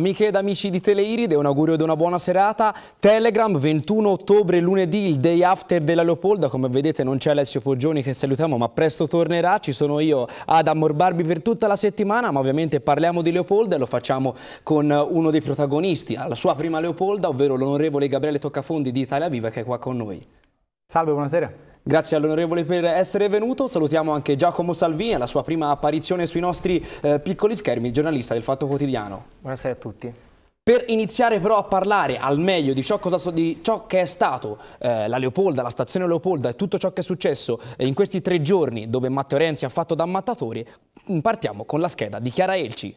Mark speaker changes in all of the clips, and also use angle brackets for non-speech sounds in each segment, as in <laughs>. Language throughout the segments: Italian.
Speaker 1: Amiche ed amici di Teleiride, un augurio di una buona serata. Telegram 21 ottobre, lunedì, il day after della Leopolda. Come vedete non c'è Alessio Poggioni che salutiamo, ma presto tornerà. Ci sono io ad ammorbarvi per tutta la settimana, ma ovviamente parliamo di Leopolda e lo facciamo con uno dei protagonisti, alla sua prima Leopolda, ovvero l'onorevole Gabriele Toccafondi di Italia Viva che è qua con noi. Salve, buonasera. Grazie all'onorevole per essere venuto, salutiamo anche Giacomo Salvini alla sua prima apparizione sui nostri eh, piccoli schermi, giornalista del Fatto Quotidiano.
Speaker 2: Buonasera a tutti.
Speaker 1: Per iniziare però a parlare al meglio di ciò, cosa, di ciò che è stato eh, la Leopolda, la stazione Leopolda e tutto ciò che è successo eh, in questi tre giorni dove Matteo Renzi ha fatto da ammattatori, partiamo con la scheda di Chiara Elci.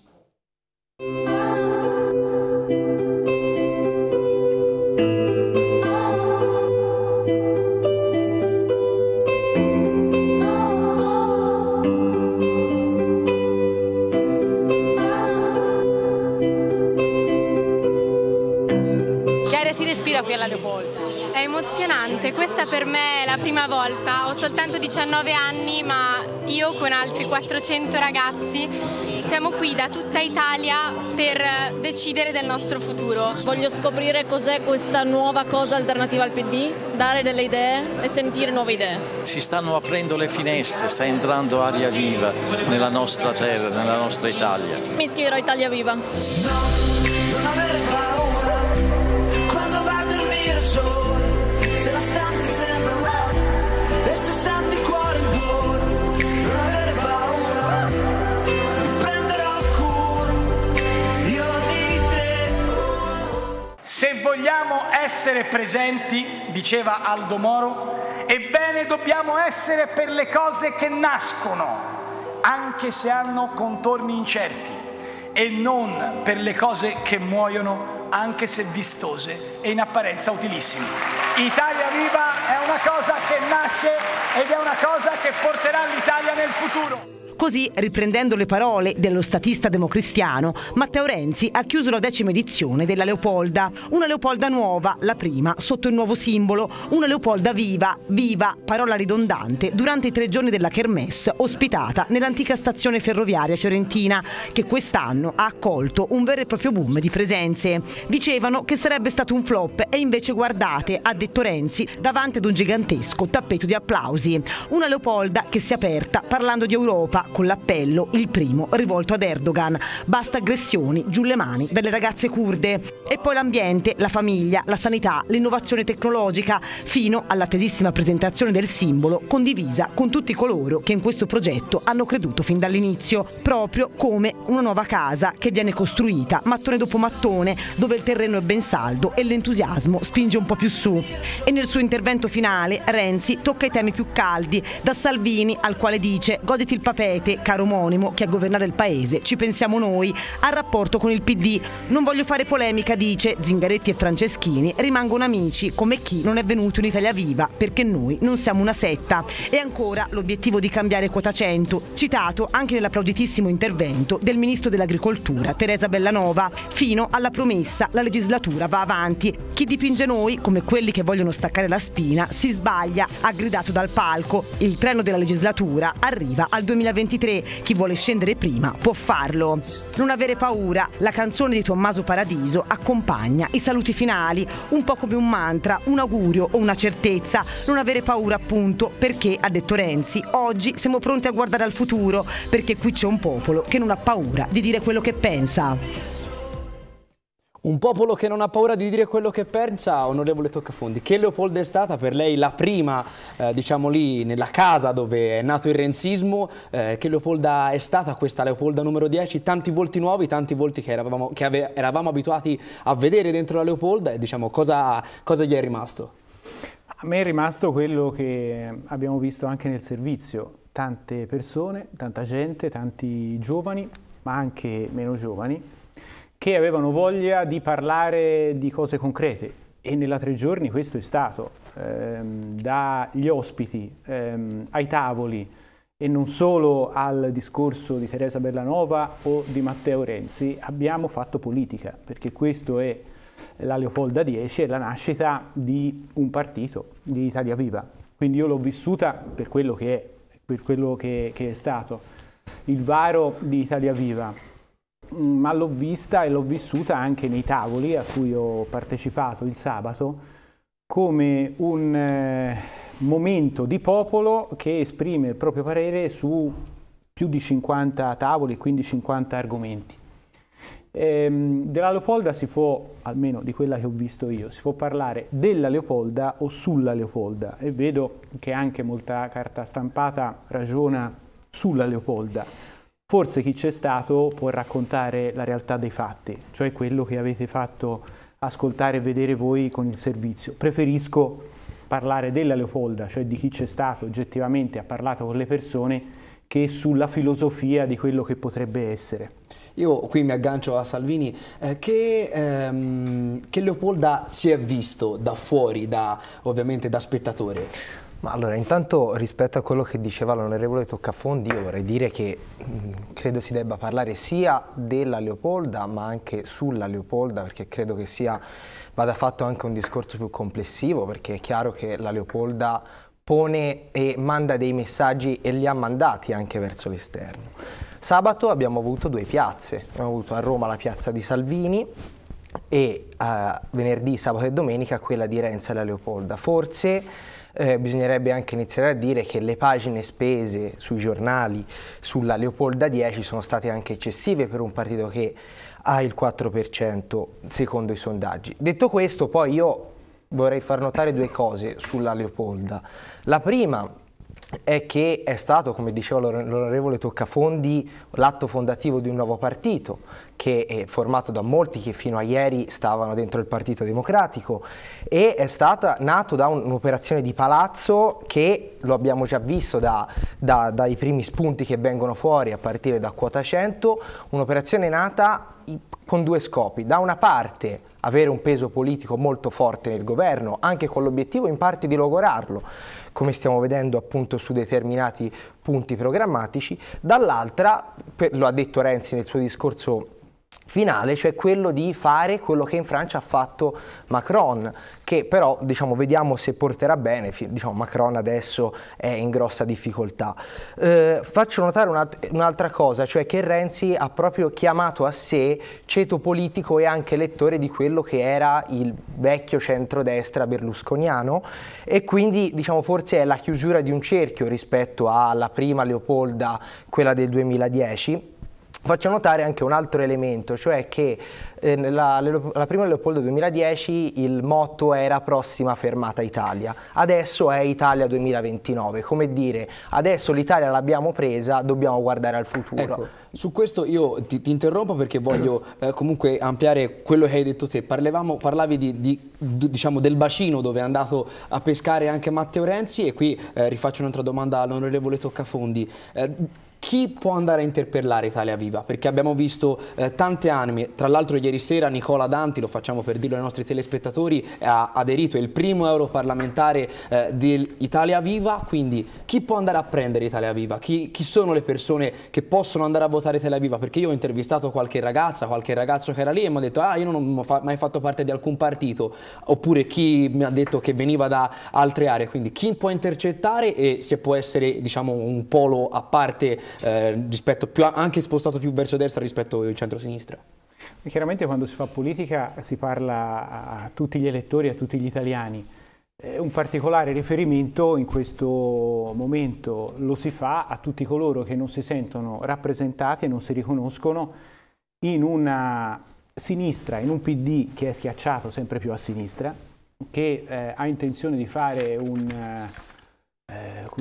Speaker 3: emozionante, questa per me è la prima volta, ho soltanto 19 anni ma io con altri 400 ragazzi siamo qui da tutta Italia per decidere del nostro futuro. Voglio scoprire cos'è questa nuova cosa alternativa al PD, dare delle idee e sentire nuove idee. Si stanno aprendo le finestre, sta entrando aria viva nella nostra terra, nella nostra Italia. Mi iscriverò a Italia Viva.
Speaker 4: essere presenti, diceva Aldo Moro, ebbene dobbiamo essere per le cose che nascono, anche se hanno contorni incerti, e non per le cose che muoiono, anche se vistose e in apparenza utilissime. Italia Viva è una cosa che
Speaker 5: nasce ed è una cosa che porterà l'Italia nel futuro.
Speaker 3: Così, riprendendo le parole dello statista democristiano, Matteo Renzi ha chiuso la decima edizione della Leopolda. Una Leopolda nuova, la prima, sotto il nuovo simbolo. Una Leopolda viva, viva, parola ridondante, durante i tre giorni della Kermesse, ospitata nell'antica stazione ferroviaria fiorentina, che quest'anno ha accolto un vero e proprio boom di presenze. Dicevano che sarebbe stato un flop e invece guardate, ha detto Renzi, davanti ad un gigantesco tappeto di applausi. Una Leopolda che si è aperta parlando di Europa con l'appello, il primo rivolto ad Erdogan. Basta aggressioni, giù le mani delle ragazze kurde. E poi l'ambiente, la famiglia, la sanità, l'innovazione tecnologica, fino all'attesissima presentazione del simbolo condivisa con tutti coloro che in questo progetto hanno creduto fin dall'inizio, proprio come una nuova casa che viene costruita mattone dopo mattone, dove il terreno è ben saldo e l'entusiasmo spinge un po' più su. E nel suo intervento finale Renzi tocca i temi più caldi, da Salvini al quale dice goditi il papello Rete, caro omonimo, che a governare il paese ci pensiamo noi, al rapporto con il PD. Non voglio fare polemica, dice Zingaretti e Franceschini, rimangono amici come chi non è venuto in Italia viva, perché noi non siamo una setta. E ancora l'obiettivo di cambiare quota 100, citato anche nell'applauditissimo intervento del ministro dell'Agricoltura Teresa Bellanova. Fino alla promessa la legislatura va avanti. Chi dipinge noi, come quelli che vogliono staccare la spina, si sbaglia, ha gridato dal palco. Il treno della legislatura arriva al 2020. 2023. Chi vuole scendere prima può farlo. Non avere paura, la canzone di Tommaso Paradiso accompagna i saluti finali, un po' come un mantra, un augurio o una certezza. Non avere paura appunto perché, ha detto Renzi, oggi siamo pronti a guardare al futuro perché qui c'è un popolo che non ha paura di dire quello che pensa. Un popolo che non ha
Speaker 1: paura di dire quello che pensa, onorevole Toccafondi, che Leopoldo è stata per lei la prima, eh, diciamo lì, nella casa dove è nato il renzismo, eh, che Leopolda è stata questa Leopolda numero 10, tanti volti nuovi, tanti volti che eravamo, che ave, eravamo abituati a vedere dentro la Leopolda e diciamo cosa, cosa gli è rimasto?
Speaker 4: A me è rimasto quello che abbiamo visto anche nel servizio, tante persone, tanta gente, tanti giovani, ma anche meno giovani, che avevano voglia di parlare di cose concrete e nella tre giorni questo è stato, ehm, dagli ospiti ehm, ai tavoli e non solo al discorso di Teresa Bellanova o di Matteo Renzi, abbiamo fatto politica, perché questo è la Leopolda 10 è la nascita di un partito, di Italia Viva. Quindi io l'ho vissuta per quello che è, per quello che, che è stato il varo di Italia Viva Mm, ma l'ho vista e l'ho vissuta anche nei tavoli a cui ho partecipato il sabato come un eh, momento di popolo che esprime il proprio parere su più di 50 tavoli, quindi 50 argomenti. Ehm, della Leopolda si può, almeno di quella che ho visto io, si può parlare della Leopolda o sulla Leopolda e vedo che anche molta carta stampata ragiona sulla Leopolda Forse chi c'è stato può raccontare la realtà dei fatti, cioè quello che avete fatto ascoltare e vedere voi con il servizio. Preferisco parlare della Leopolda, cioè di chi c'è stato oggettivamente, ha parlato con le persone, che sulla filosofia di quello che potrebbe essere. Io qui mi aggancio a Salvini, eh, che, ehm, che
Speaker 1: Leopolda si è visto da fuori, da, ovviamente da spettatore?
Speaker 2: Ma allora, intanto rispetto a quello che diceva l'onorevole Toccafondi, io vorrei dire che mh, credo si debba parlare sia della Leopolda, ma anche sulla Leopolda, perché credo che sia, vada fatto anche un discorso più complessivo, perché è chiaro che la Leopolda pone e manda dei messaggi e li ha mandati anche verso l'esterno. Sabato abbiamo avuto due piazze, abbiamo avuto a Roma la piazza di Salvini, e uh, venerdì, sabato e domenica quella di Renzi la Leopolda. Forse eh, bisognerebbe anche iniziare a dire che le pagine spese sui giornali sulla Leopolda 10 sono state anche eccessive per un partito che ha il 4% secondo i sondaggi. Detto questo, poi io vorrei far notare due cose sulla Leopolda. La prima è che è stato, come diceva l'onorevole Toccafondi, l'atto fondativo di un nuovo partito che è eh, formato da molti che fino a ieri stavano dentro il Partito Democratico e è stata nato da un'operazione di palazzo che lo abbiamo già visto da, da, dai primi spunti che vengono fuori a partire da quota 100, un'operazione nata con due scopi. Da una parte avere un peso politico molto forte nel governo, anche con l'obiettivo in parte di logorarlo, come stiamo vedendo appunto su determinati punti programmatici, dall'altra, lo ha detto Renzi nel suo discorso finale, cioè quello di fare quello che in Francia ha fatto Macron, che però diciamo, vediamo se porterà bene, diciamo, Macron adesso è in grossa difficoltà. Eh, faccio notare un'altra cosa, cioè che Renzi ha proprio chiamato a sé ceto politico e anche lettore di quello che era il vecchio centrodestra berlusconiano e quindi diciamo, forse è la chiusura di un cerchio rispetto alla prima Leopolda, quella del 2010 Faccio notare anche un altro elemento, cioè che eh, la, prima Leopoldo 2010 il motto era prossima fermata Italia, adesso è Italia 2029, come dire adesso l'Italia l'abbiamo presa, dobbiamo guardare al futuro. Ecco, su
Speaker 1: questo io ti, ti interrompo perché voglio eh, comunque ampliare quello che hai detto te, Parlevamo, parlavi di, di, diciamo, del bacino dove è andato a pescare anche Matteo Renzi e qui eh, rifaccio un'altra domanda all'onorevole Toccafondi eh, chi può andare a interpellare Italia Viva? Perché abbiamo visto eh, tante anime, tra l'altro ieri sera Nicola Danti, lo facciamo per dirlo ai nostri telespettatori, ha aderito, è il primo europarlamentare eh, Italia Viva, quindi chi può andare a prendere Italia Viva? Chi, chi, sono le persone che possono andare a votare Italia Viva? Perché io ho intervistato qualche ragazza, qualche ragazzo che era lì e mi ha detto ah io non ho mai fatto parte di alcun partito, oppure chi mi ha detto che veniva da altre aree, quindi chi può intercettare e se può essere diciamo un polo a parte eh, rispetto più anche spostato
Speaker 4: più verso destra rispetto al centro-sinistra? Chiaramente quando si fa politica si parla a tutti gli elettori, a tutti gli italiani. un particolare riferimento in questo momento lo si fa a tutti coloro che non si sentono rappresentati e non si riconoscono in una sinistra, in un PD che è schiacciato sempre più a sinistra, che eh, ha intenzione di fare un eh,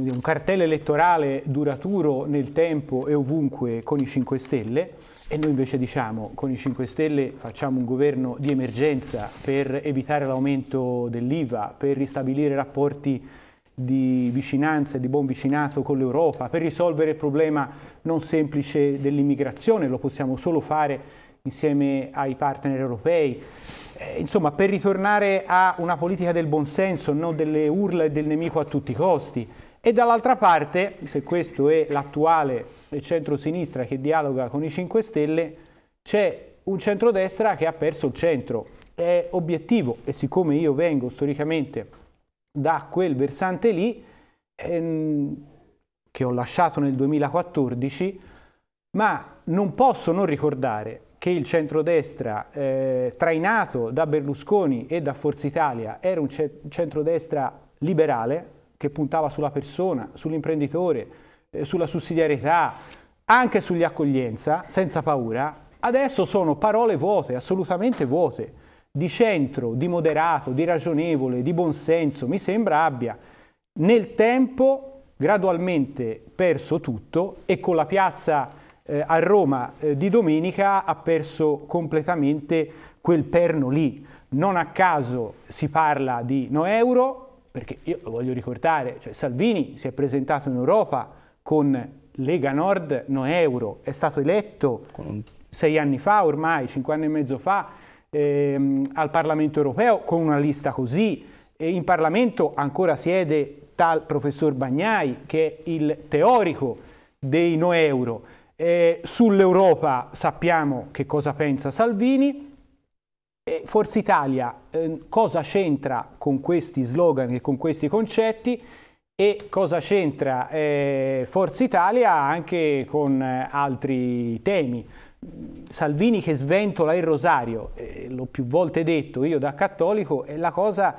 Speaker 4: eh, un cartello elettorale duraturo nel tempo e ovunque con i 5 Stelle e noi invece diciamo con i 5 Stelle facciamo un governo di emergenza per evitare l'aumento dell'IVA, per ristabilire rapporti di vicinanza e di buon vicinato con l'Europa, per risolvere il problema non semplice dell'immigrazione, lo possiamo solo fare insieme ai partner europei, eh, insomma, per ritornare a una politica del buonsenso, non delle urla e del nemico a tutti i costi. E dall'altra parte, se questo è l'attuale centro-sinistra che dialoga con i 5 Stelle, c'è un centrodestra che ha perso il centro. È obiettivo, e siccome io vengo storicamente da quel versante lì, ehm, che ho lasciato nel 2014, ma non posso non ricordare che il centrodestra, eh, trainato da Berlusconi e da Forza Italia, era un ce centrodestra liberale, che puntava sulla persona, sull'imprenditore, eh, sulla sussidiarietà, anche sugli accoglienza, senza paura, adesso sono parole vuote, assolutamente vuote, di centro, di moderato, di ragionevole, di buonsenso, mi sembra abbia nel tempo gradualmente perso tutto e con la piazza eh, a Roma eh, di domenica ha perso completamente quel perno lì. Non a caso si parla di no euro, perché io lo voglio ricordare, cioè Salvini si è presentato in Europa con Lega Nord no euro, è stato eletto sei anni fa ormai, cinque anni e mezzo fa, ehm, al Parlamento europeo con una lista così, e in Parlamento ancora siede tal professor Bagnai che è il teorico dei no euro. Eh, Sull'Europa sappiamo che cosa pensa Salvini. E Forza Italia eh, cosa c'entra con questi slogan e con questi concetti e cosa c'entra eh, Forza Italia anche con eh, altri temi. Salvini che sventola il rosario, eh, l'ho più volte detto io da cattolico, è la cosa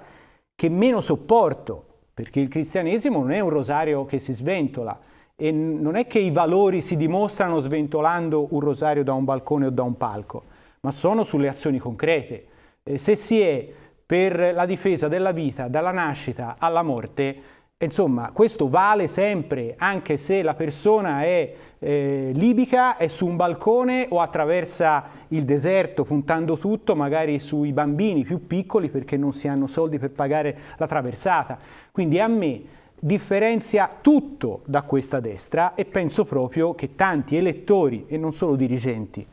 Speaker 4: che meno sopporto, perché il cristianesimo non è un rosario che si sventola, e non è che i valori si dimostrano sventolando un rosario da un balcone o da un palco, ma sono sulle azioni concrete. Eh, se si è per la difesa della vita dalla nascita alla morte, insomma, questo vale sempre, anche se la persona è eh, libica, è su un balcone o attraversa il deserto puntando tutto magari sui bambini più piccoli perché non si hanno soldi per pagare la traversata. Quindi a me differenzia tutto da questa destra e penso proprio che tanti elettori e non solo dirigenti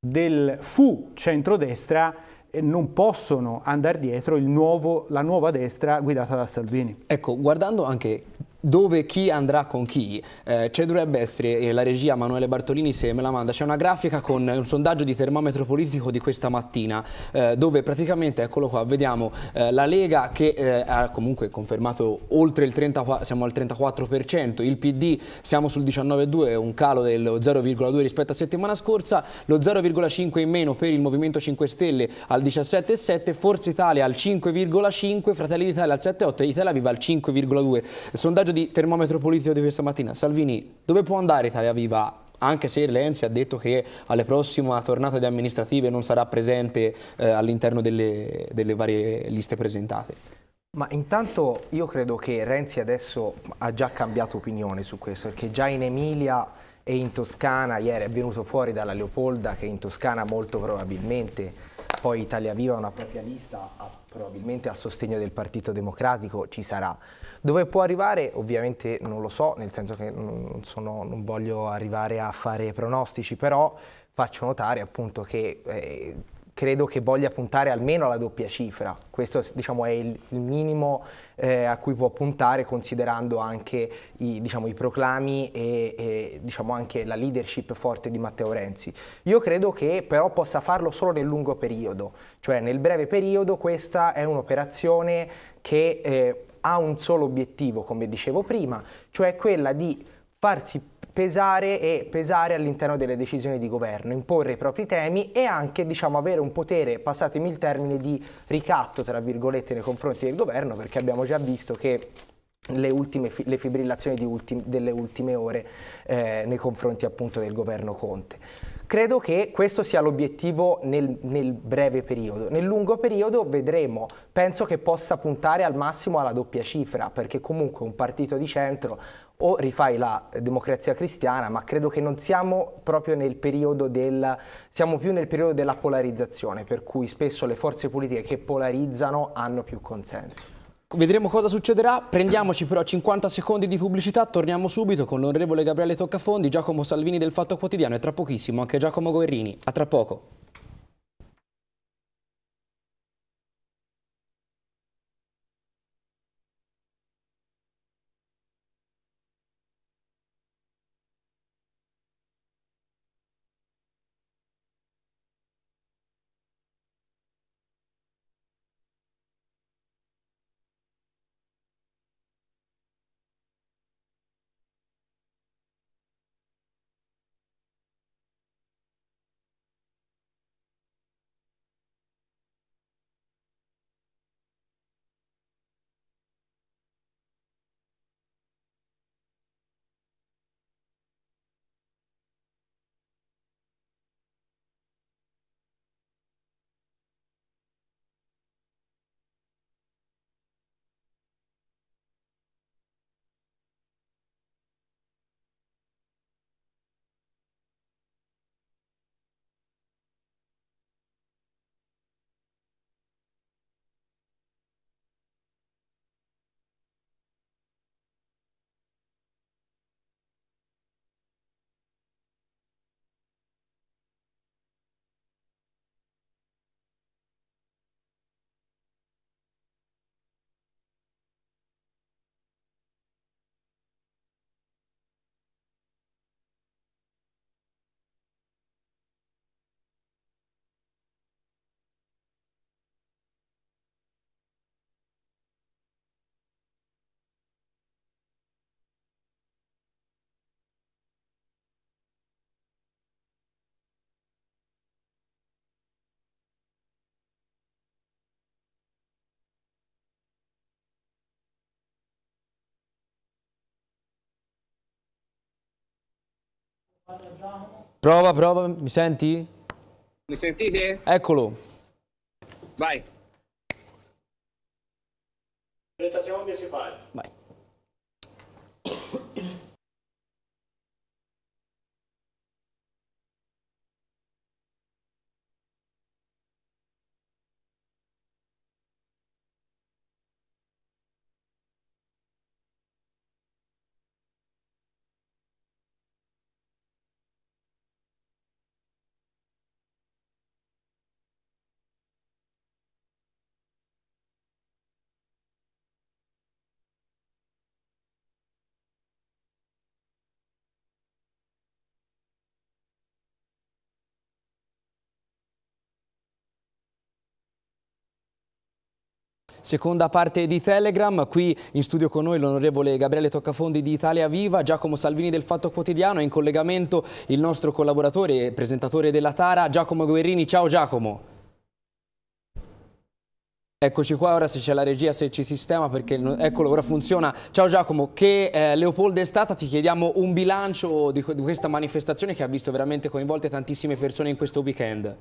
Speaker 4: del fu centrodestra eh, non possono andare dietro nuovo, la nuova destra guidata da Salvini. Ecco, guardando anche
Speaker 1: dove chi andrà con chi. Eh, C'è dovrebbe essere, e eh, la regia Emanuele Bartolini se me la manda, c'è una grafica con un sondaggio di termometro politico di questa mattina, eh, dove praticamente, eccolo qua, vediamo eh, la Lega che eh, ha comunque confermato oltre il 34%, siamo al 34%, il PD siamo sul 19,2, un calo dello 0,2 rispetto a settimana scorsa, lo 0,5 in meno per il Movimento 5 Stelle al 17,7, Forza Italia al 5,5, Fratelli d'Italia al 7,8 e Italia Viva al 5,2. Sondaggio sondaggio di termometro politico di questa mattina. Salvini, dove può andare Italia Viva? Anche se Renzi ha detto che alle prossime tornate amministrative non sarà presente eh, all'interno delle, delle varie liste presentate.
Speaker 2: Ma intanto io credo che Renzi adesso ha già cambiato opinione su questo, perché già in Emilia e in Toscana, ieri è venuto fuori dalla Leopolda che in Toscana molto probabilmente poi Italia Viva una propria lista, probabilmente a sostegno del Partito Democratico ci sarà. Dove può arrivare? Ovviamente non lo so, nel senso che non, sono, non voglio arrivare a fare pronostici, però faccio notare appunto che eh, credo che voglia puntare almeno alla doppia cifra. Questo diciamo, è il, il minimo eh, a cui può puntare considerando anche i, diciamo, i proclami e, e diciamo, anche la leadership forte di Matteo Renzi. Io credo che però possa farlo solo nel lungo periodo, cioè nel breve periodo questa è un'operazione che eh, ha un solo obiettivo, come dicevo prima, cioè quella di farsi più pesare e pesare all'interno delle decisioni di governo, imporre i propri temi e anche diciamo, avere un potere, passatemi il termine, di ricatto tra virgolette nei confronti del governo perché abbiamo già visto che le, ultime, le, fibrillazioni ultim, delle ultime ore eh, nei confronti appunto del governo Conte. Credo che questo sia l'obiettivo nel, nel, breve periodo. Nel lungo periodo vedremo, penso che possa puntare al massimo alla doppia cifra, perché comunque un partito di centro o rifai la democrazia cristiana, ma credo che non siamo proprio nel periodo del siamo più nel periodo della polarizzazione, per cui spesso le forze politiche che polarizzano hanno più consenso.
Speaker 1: Vedremo cosa succederà, prendiamoci però 50 secondi di pubblicità, torniamo subito con l'onorevole Gabriele Toccafondi, Giacomo Salvini del Fatto Quotidiano e tra pochissimo anche Giacomo Guerrini. A tra poco. Prova, prova, mi senti?
Speaker 5: Mi sentite? Eccolo. Vai. 30 secondi e si parte.
Speaker 2: Vai.
Speaker 1: Seconda parte di Telegram, qui in studio con noi l'onorevole Gabriele Toccafondi di Italia Viva, Giacomo Salvini del Fatto Quotidiano, in collegamento il nostro collaboratore e presentatore della Tara, Giacomo Guerrini. Ciao Giacomo. Eccoci qua ora se c'è la regia, se ci sistema, perché eccolo, ora funziona. Ciao Giacomo, che eh, Leopoldo è stata, ti chiediamo un bilancio di, di questa manifestazione che ha visto veramente coinvolte tantissime persone in questo weekend.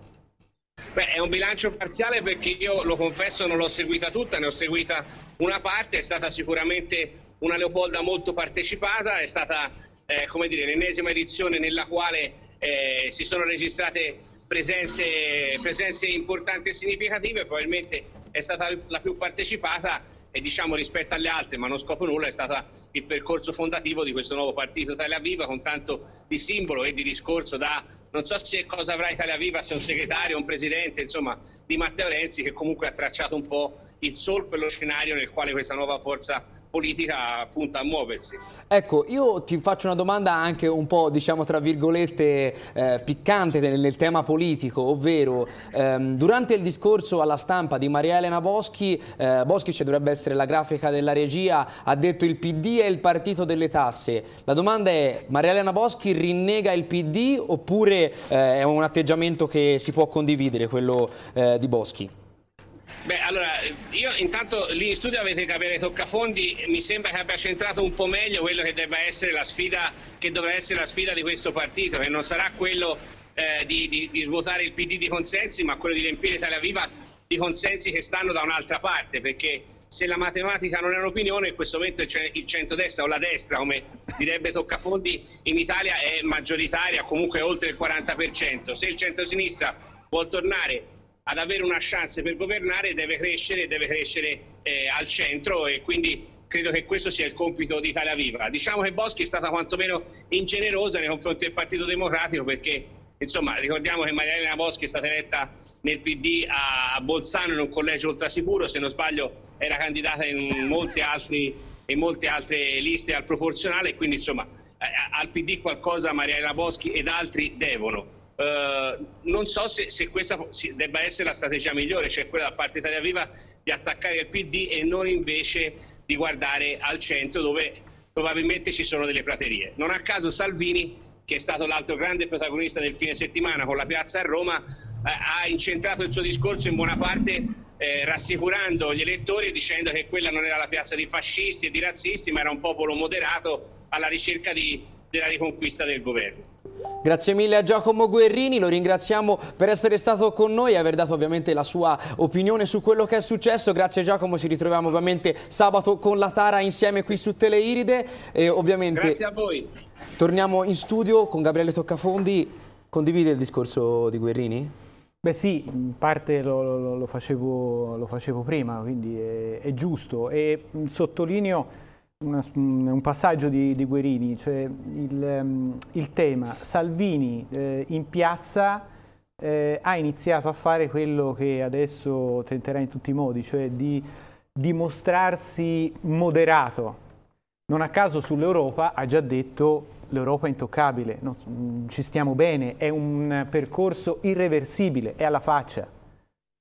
Speaker 5: Beh, è un bilancio parziale perché io lo confesso non l'ho seguita tutta, ne ho seguita una parte, è stata sicuramente una Leopolda molto partecipata, è stata eh, dire, l'ennesima edizione nella quale eh, si sono registrate presenze, presenze importanti e significative, probabilmente è stata la più partecipata e diciamo rispetto alle altre, ma non scopro nulla, è stato il percorso fondativo di questo nuovo partito Italia Viva con tanto di simbolo e di discorso da non so se cosa avrà Italia Viva, se un segretario, un presidente, insomma, di Matteo Renzi che comunque ha tracciato un po' il solco e lo scenario nel quale questa nuova forza politica punta a muoversi.
Speaker 1: Ecco, io ti faccio una domanda anche un po', diciamo, tra virgolette, eh, piccante nel, nel, tema politico, ovvero ehm, durante il discorso alla stampa di Maria Elena Boschi, eh, Boschi ci cioè, dovrebbe essere la grafica della regia, ha detto il PD è il partito delle tasse. La domanda è, Maria Elena Boschi rinnega il PD oppure eh, è un atteggiamento che si può condividere, quello eh, di Boschi?
Speaker 5: Beh, allora, io intanto lì in studio avete capito Toccafondi, mi sembra che abbia centrato un po' meglio quello che debba essere la sfida, che dovrà essere la sfida di questo partito, che non sarà quello eh, di, di, di svuotare il PD di consensi, ma quello di riempire Italia Viva di consensi che stanno da un'altra parte, perché se la matematica non è un'opinione, in questo momento il centrodestra o la destra, come direbbe Toccafondi, in Italia è maggioritaria, comunque oltre il 40%. Se il centrosinistra vuol tornare ad avere una chance per governare deve crescere, deve crescere eh, al centro e quindi credo che questo sia il compito di Italia Viva. Diciamo che Boschi è stata quantomeno ingenerosa nei confronti del Partito Democratico perché insomma ricordiamo che Maria Elena Boschi è stata eletta nel PD a Bolzano in un collegio ultrasicuro, se non sbaglio era candidata in molte, altri, in molte altre liste al proporzionale, e quindi insomma eh, al PD qualcosa Maria Elena Boschi ed altri devono. Eh, non so se, se, questa debba essere la strategia migliore, cioè quella da parte Italia Viva di attaccare il PD e non invece di guardare al centro dove probabilmente ci sono delle praterie. Non a caso Salvini, che è stato l'altro grande protagonista del fine settimana con la piazza a Roma, eh, ha incentrato il suo discorso in buona parte eh, rassicurando gli elettori dicendo che quella non era la piazza di fascisti e di razzisti, ma era un popolo moderato alla ricerca di della riconquista del governo.
Speaker 1: Grazie mille a Giacomo Guerrini, lo ringraziamo per essere stato con noi e aver dato ovviamente la sua opinione su quello che è successo. Grazie Giacomo, ci ritroviamo ovviamente sabato con la Tara insieme qui su Teleiride. E ovviamente Grazie a voi. Torniamo in studio con Gabriele Toccafondi. Condivide il discorso di Guerrini?
Speaker 4: Beh sì, in parte lo, lo, lo, facevo, lo facevo, prima, quindi è, è giusto. E sottolineo una, mm, un passaggio di, di Guerini, cioè il, mm, il tema Salvini eh, in piazza eh, ha iniziato a fare quello che adesso tenterà in tutti i modi, cioè di dimostrarsi moderato. Non a caso sull'Europa ha già detto l'Europa è intoccabile, no, mm, ci stiamo bene, è un percorso irreversibile, è alla faccia.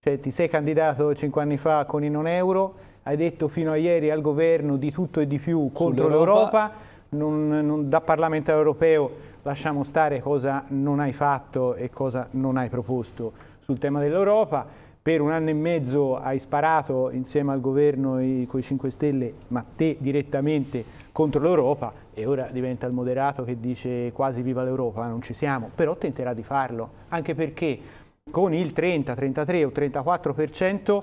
Speaker 4: Cioè ti sei candidato cinque anni fa con i non euro, hai detto fino a ieri al governo di tutto e di più contro l'Europa, da parlamentare europeo lasciamo stare cosa non hai fatto e cosa non hai proposto sul tema dell'Europa, per un anno e mezzo hai sparato insieme al governo i, con i 5 Stelle, ma te direttamente contro l'Europa e ora diventa il moderato che dice quasi viva l'Europa, non ci siamo, però tenterà di farlo, anche perché con il 30, 33 o 34%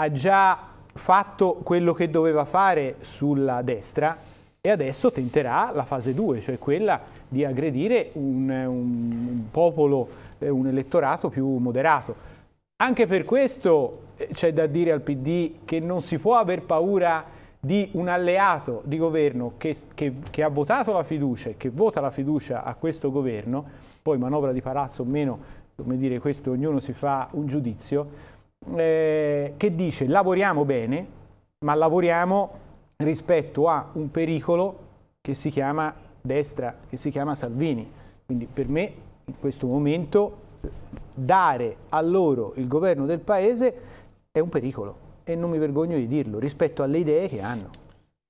Speaker 4: ha già fatto quello che doveva fare sulla destra e adesso tenterà la fase 2, cioè quella di aggredire un, un popolo, eh, un elettorato più moderato. Anche per questo eh, c'è da dire al PD che non si può aver paura di un alleato di governo che, che, che ha votato la fiducia e che vota la fiducia a questo governo, poi manovra di palazzo o meno, come dire, questo ognuno si fa un giudizio, eh, che dice lavoriamo bene, ma lavoriamo rispetto a un pericolo che si chiama destra, che si chiama Salvini. Quindi per me in questo momento dare a loro il governo del paese è un pericolo e non mi vergogno di dirlo rispetto alle idee che hanno.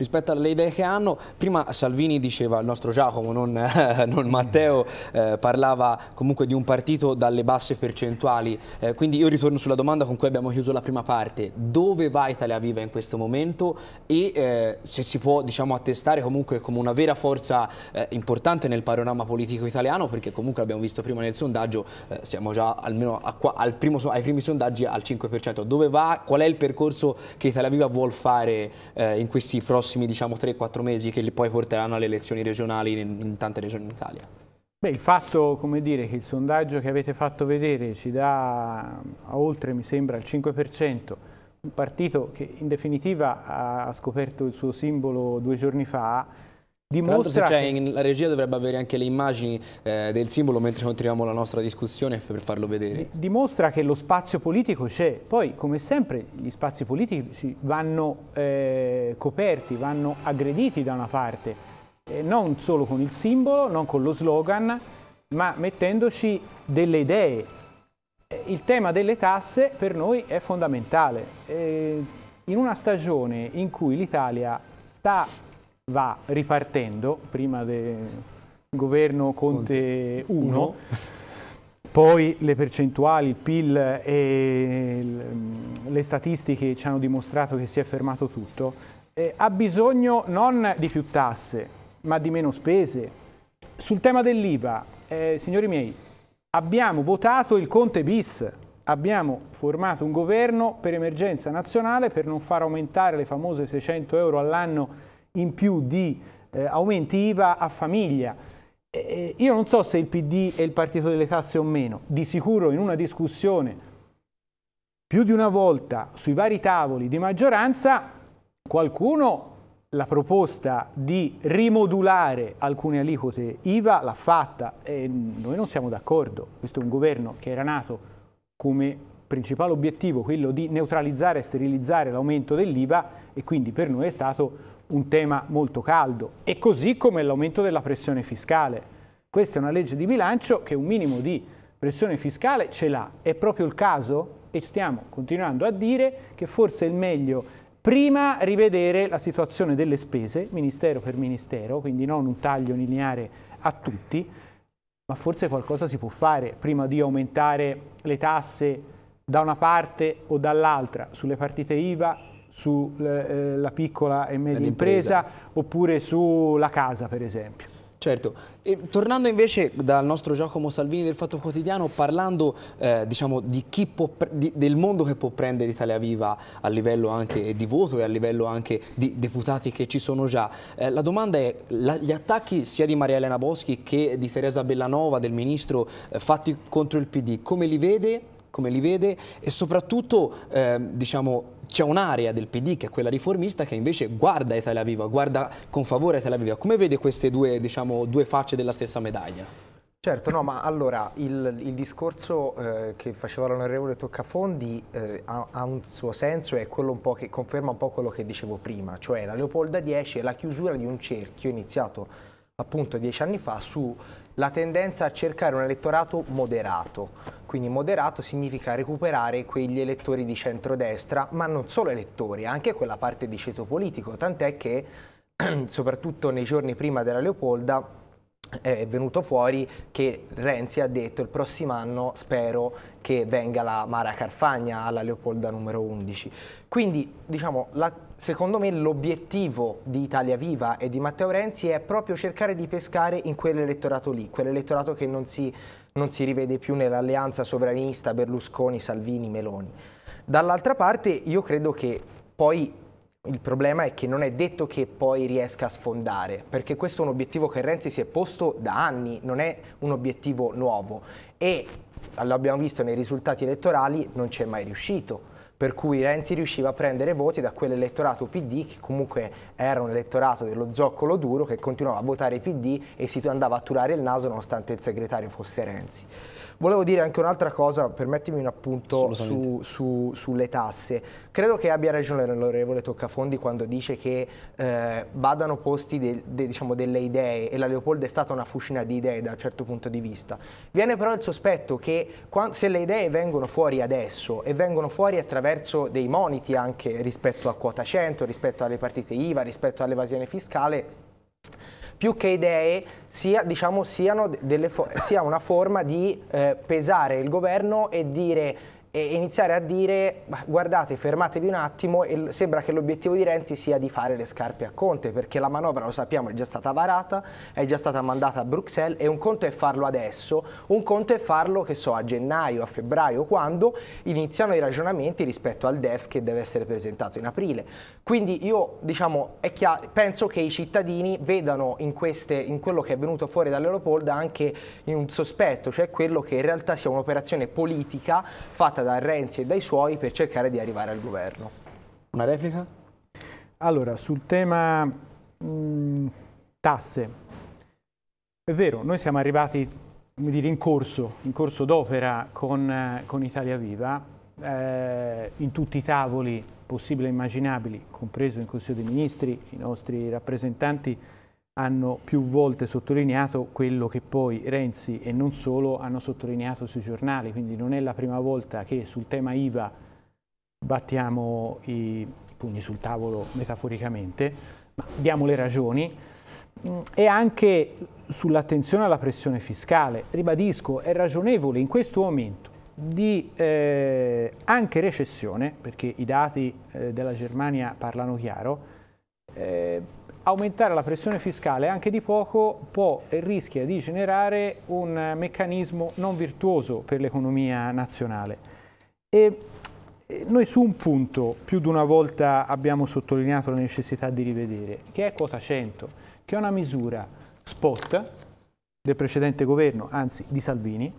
Speaker 4: Rispetto alle idee che hanno, prima
Speaker 1: Salvini diceva, il nostro Giacomo, non, eh, non Matteo, eh, parlava comunque di un partito dalle basse percentuali, eh, quindi io ritorno sulla domanda con cui abbiamo chiuso la prima parte, dove va Italia Viva in questo momento e eh, se si può diciamo, attestare comunque come una vera forza eh, importante nel panorama politico italiano, perché comunque abbiamo visto prima nel sondaggio, siamo già almeno a, al primo, ai primi sondaggi al 5%, dove va, qual è il percorso che Italia Viva vuole fare in questi prossimi prossimi diciamo, 3-4 mesi che poi porteranno alle elezioni regionali in, in tante regioni d'Italia?
Speaker 4: Beh, il fatto dire, che il sondaggio che avete fatto vedere ci dà a oltre, mi sembra, il 5%, un partito che in definitiva ha scoperto il suo simbolo due giorni fa, dimostra c'è in,
Speaker 1: la regia dovrebbe avere anche le immagini eh, del simbolo mentre continuiamo la nostra discussione per farlo vedere
Speaker 4: dimostra che lo spazio politico c'è poi come sempre gli spazi politici vanno eh, coperti vanno aggrediti da una parte eh, non solo con il simbolo non con lo slogan ma mettendoci delle idee eh, il tema delle tasse per noi è fondamentale eh, in una stagione in cui l'Italia sta va ripartendo, prima del governo Conte 1, <laughs> poi le percentuali, il PIL e mm, le statistiche ci hanno dimostrato che si è fermato tutto, eh, ha bisogno non di più tasse, ma di meno spese. Sul tema dell'IVA, eh, signori miei, abbiamo votato il Conte bis, abbiamo formato un governo per emergenza nazionale per non far aumentare le famose 600 euro all'anno in più di eh, aumenti IVA a famiglia. Eh, io non so se il PD è il partito delle tasse o meno, di sicuro in una discussione più di una volta sui vari tavoli di maggioranza qualcuno la proposta di rimodulare alcune aliquote IVA l'ha fatta e noi non siamo d'accordo. Questo è un governo che era nato come principale obiettivo quello di neutralizzare e sterilizzare l'aumento dell'IVA e quindi per noi è stato un tema molto caldo, e così come l'aumento della pressione fiscale. Questa è una legge di bilancio che un minimo di pressione fiscale ce l'ha. È proprio il caso, e stiamo continuando a dire, che forse è il meglio prima rivedere la situazione delle spese, ministero per ministero, quindi non un taglio lineare a tutti, ma forse qualcosa si può fare prima di aumentare le tasse da una parte o dall'altra sulle partite IVA sulla eh, piccola e media impresa oppure sulla casa per esempio. Certo, e tornando invece dal nostro Giacomo Salvini del Fatto Quotidiano,
Speaker 1: parlando eh, diciamo, di di, del mondo che può prendere Italia Viva a livello anche di voto e a livello anche di deputati che ci sono già, eh, la domanda è la, gli attacchi sia di Maria Elena Boschi che di Teresa Bellanova, del Ministro, eh, fatti contro il PD, come li vede? Come li vede? E soprattutto, ehm, diciamo, c'è un'area del PD che è quella riformista che invece guarda Italia Viva, guarda con favore Italia Viva. Come vede queste due, diciamo, due facce della stessa medaglia?
Speaker 2: Certo, no, ma allora il, il discorso eh, che faceva l'onorevole Toccafondi eh, ha, ha, un suo senso e è quello un po' che conferma un po' quello che dicevo prima, cioè la Leopolda 10 è la chiusura di un cerchio iniziato appunto dieci anni fa sulla tendenza a cercare un elettorato moderato quindi moderato significa recuperare quegli elettori di centrodestra, ma non solo elettori, anche quella parte di ceto politico, tant'è che <clears throat> soprattutto nei giorni prima della Leopolda è venuto fuori che Renzi ha detto il prossimo anno spero che venga la Mara Carfagna alla Leopolda numero 11. Quindi diciamo, la, secondo me l'obiettivo di Italia Viva e di Matteo Renzi è proprio cercare di pescare in quell'elettorato lì, quell'elettorato che non si non si rivede più nell'alleanza sovranista Berlusconi-Salvini-Meloni. Dall'altra parte io credo che poi il problema è che non è detto che poi riesca a sfondare, perché questo è un obiettivo che Renzi si è posto da anni, non è un obiettivo nuovo e l'abbiamo visto nei risultati elettorali, non c'è mai riuscito per cui Renzi riusciva a prendere voti da quell'elettorato PD che comunque era un elettorato dello zoccolo duro che continuava a votare PD e si andava a turare il naso nonostante il segretario fosse Renzi. Volevo dire anche un'altra cosa, permettimi un appunto su, su, sulle tasse. Credo che abbia ragione l'onorevole Toccafondi quando dice che eh, vadano posti de, de, diciamo, delle idee e la Leopold è stata una fucina di idee da un certo punto di vista. Viene però il sospetto che quando, se le idee vengono fuori adesso e vengono fuori attraverso dei moniti anche rispetto a quota 100, rispetto alle partite IVA, rispetto all'evasione fiscale, più che idee sia, diciamo, siano delle fo- sia una forma di eh, pesare il governo e dire e iniziare a dire guardate fermatevi un attimo e sembra che l'obiettivo di Renzi sia di fare le scarpe a Conte perché la manovra lo sappiamo è già stata varata è già stata mandata a Bruxelles e un conto è farlo adesso un conto è farlo che so a gennaio a febbraio quando iniziano i ragionamenti rispetto al DEF che deve essere presentato in aprile quindi io diciamo chiaro, penso che i cittadini vedano in, queste, in quello che è venuto fuori dall'Europolda anche un sospetto cioè quello che in realtà sia un'operazione politica fatta fatta da Renzi e dai suoi per cercare di arrivare al governo.
Speaker 4: Una replica? Allora, sul tema mh, mm, tasse, è vero, noi siamo arrivati dire, in corso, corso d'opera con, eh, con, Italia Viva, eh, in tutti i tavoli possibili e immaginabili, compreso in Consiglio dei Ministri, i nostri rappresentanti hanno più volte sottolineato quello che poi Renzi e non solo hanno sottolineato sui giornali, quindi non è la prima volta che sul tema IVA battiamo i pugni sul tavolo metaforicamente, ma diamo le ragioni mm, e anche sull'attenzione alla pressione fiscale. Ribadisco, è ragionevole in questo momento di eh, anche recessione, perché i dati eh, della Germania parlano chiaro, eh, aumentare la pressione fiscale anche di poco può e rischia di generare un meccanismo non virtuoso per l'economia nazionale. E noi su un punto più di una volta abbiamo sottolineato la necessità di rivedere, che è quota 100, che è una misura spot del precedente governo, anzi di Salvini,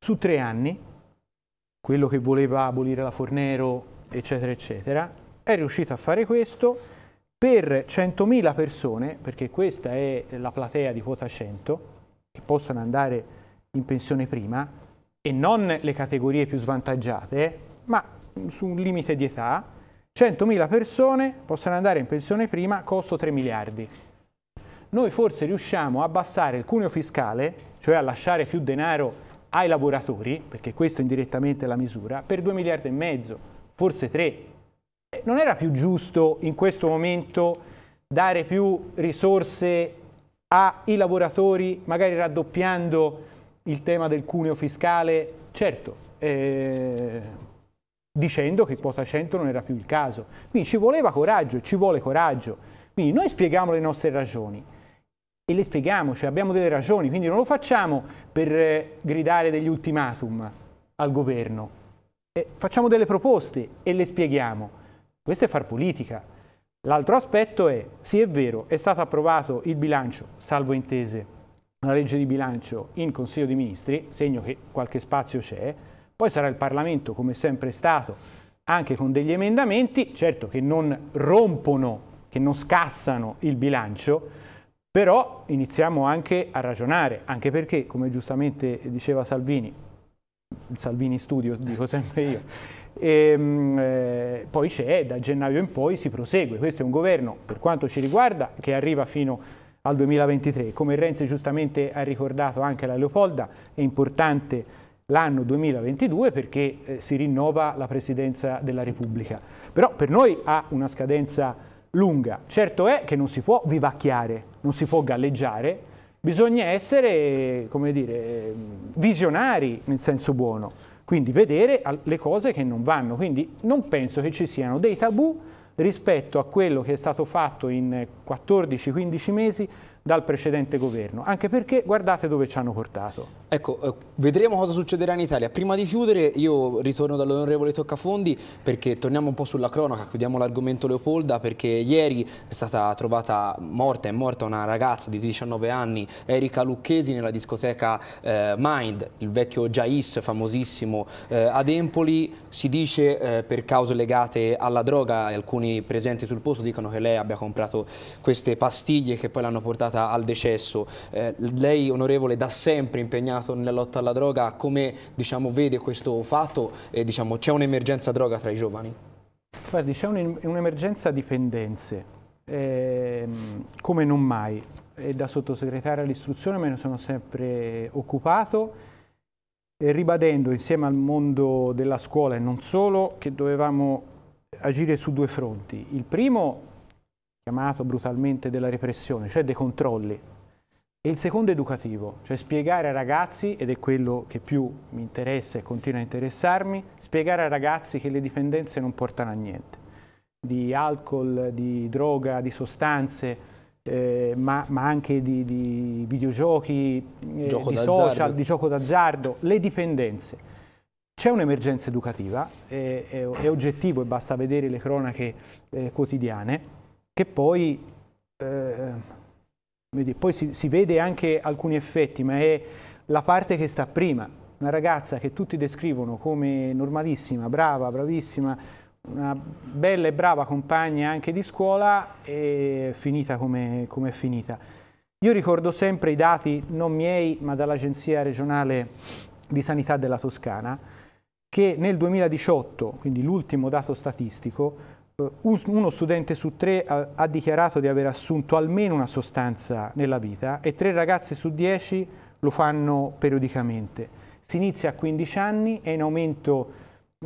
Speaker 4: su tre anni, quello che voleva abolire la Fornero, eccetera, eccetera, è riuscito a fare questo per 100.000 persone, perché questa è la platea di quota 100, che possono andare in pensione prima, e non le categorie più svantaggiate, ma su un limite di età, 100.000 persone possono andare in pensione prima, costo 3 miliardi. Noi forse riusciamo a abbassare il cuneo fiscale, cioè a lasciare più denaro ai lavoratori, perché questa indirettamente è la misura, per 2 miliardi e mezzo, forse 3 non era più giusto in questo momento dare più risorse ai lavoratori, magari raddoppiando il tema del cuneo fiscale? Certo, eh, dicendo che quota 100 non era più il caso. Quindi ci voleva coraggio, ci vuole coraggio. Quindi noi spieghiamo le nostre ragioni e le spieghiamo, cioè abbiamo delle ragioni, quindi non lo facciamo per eh, gridare degli ultimatum al governo. Eh, facciamo delle proposte e le spieghiamo. Questo è far politica. L'altro aspetto è, sì è vero, è stato approvato il bilancio, salvo intese, una legge di bilancio in Consiglio dei Ministri, segno che qualche spazio c'è, poi sarà il Parlamento, come sempre è stato, anche con degli emendamenti, certo che non rompono, che non scassano il bilancio, però iniziamo anche a ragionare, anche perché, come giustamente diceva Salvini, Salvini Studio, dico sempre io, e, ehm, eh, poi c'è, da gennaio in poi si prosegue. Questo è un governo, per quanto ci riguarda, che arriva fino al 2023. Come Renzi giustamente ha ricordato anche la Leopolda, è importante l'anno 2022 perché eh, si rinnova la Presidenza della Repubblica. Però per noi ha una scadenza lunga. Certo è che non si può vivacchiare, non si può galleggiare, bisogna essere, come dire, ehm, visionari nel senso buono quindi vedere le cose che non vanno. Quindi non penso che ci siano dei tabù rispetto a quello che è stato fatto in 14-15 mesi dal precedente governo, anche perché guardate dove ci hanno portato. Ecco, eh, vedremo cosa succederà in
Speaker 1: Italia. Prima di chiudere io ritorno dall'onorevole Toccafondi perché torniamo un po' sulla cronaca, chiudiamo l'argomento Leopolda perché ieri è stata trovata morta, è morta una ragazza di 19 anni, Erika Lucchesi, nella discoteca eh, Mind, il vecchio Jais famosissimo eh, ad Empoli, si dice eh, per cause legate alla droga, alcuni presenti sul posto dicono che lei abbia comprato queste pastiglie che poi l'hanno portata legata al decesso. Eh, lei, onorevole, da sempre impegnato nella lotta alla droga, come diciamo, vede questo fatto? Eh, diciamo, c'è un'emergenza droga tra i giovani?
Speaker 4: Guardi, c'è un'emergenza dipendenze, ehm, come non mai. E da sottosegretario all'istruzione me ne sono sempre occupato ribadendo insieme al mondo della scuola e non solo che dovevamo agire su due fronti. Il primo chiamato brutalmente della repressione, cioè dei controlli. E il secondo è educativo, cioè spiegare ai ragazzi, ed è quello che più mi interessa e continua a interessarmi, spiegare ai ragazzi che le dipendenze non portano a niente, di alcol, di droga, di sostanze, eh, ma, ma, anche di, di videogiochi, eh, di social, di gioco d'azzardo, le dipendenze. C'è un'emergenza educativa, è, è, è, oggettivo e basta vedere le cronache eh, quotidiane, che poi, eh, poi si, si, vede anche alcuni effetti, ma è la parte che sta prima. Una ragazza che tutti descrivono come normalissima, brava, bravissima, una bella e brava compagna anche di scuola, è finita come, come è finita. Io ricordo sempre i dati, non miei, ma dall'Agenzia regionale di sanità della Toscana, che nel 2018, quindi l'ultimo dato statistico, eh, uno studente su tre ha dichiarato di aver assunto almeno una sostanza nella vita e tre ragazze su dieci lo fanno periodicamente. Si inizia a 15 anni, è in aumento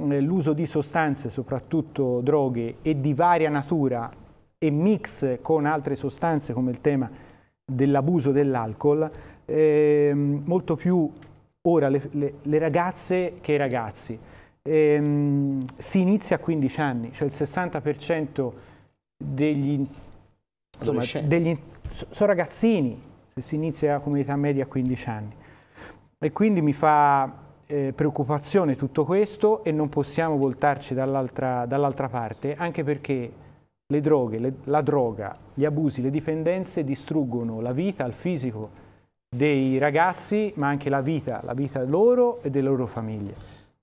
Speaker 4: eh, l'uso di sostanze, soprattutto droghe, e di varia natura e mix con altre sostanze come il tema dell'abuso dell'alcol, eh, molto più ora le, le, le ragazze che i ragazzi ehm, si inizia a 15 anni, cioè il 60% degli, insomma, degli sono ragazzini se si inizia come età media a 15 anni. E quindi mi fa eh, preoccupazione tutto questo e non possiamo voltarci dall'altra dall parte, anche perché le droghe, le, la droga, gli abusi, le dipendenze distruggono la vita, il fisico dei ragazzi, ma anche la vita, la vita loro e delle loro famiglie.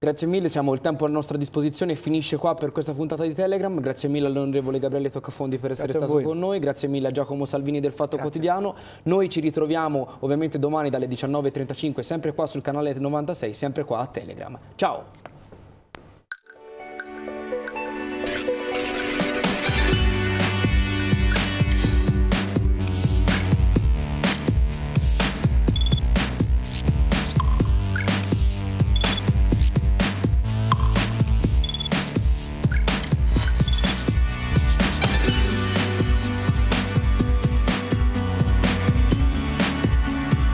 Speaker 4: Grazie mille, diciamo, il tempo a nostra disposizione finisce qua per questa puntata di Telegram, grazie
Speaker 1: mille all'onorevole Gabriele Toccafondi per essere grazie stato con noi, grazie mille a Giacomo Salvini del Fatto grazie. Quotidiano, noi ci ritroviamo ovviamente domani dalle 19.35 sempre qua sul canale 96, sempre qua a Telegram. Ciao!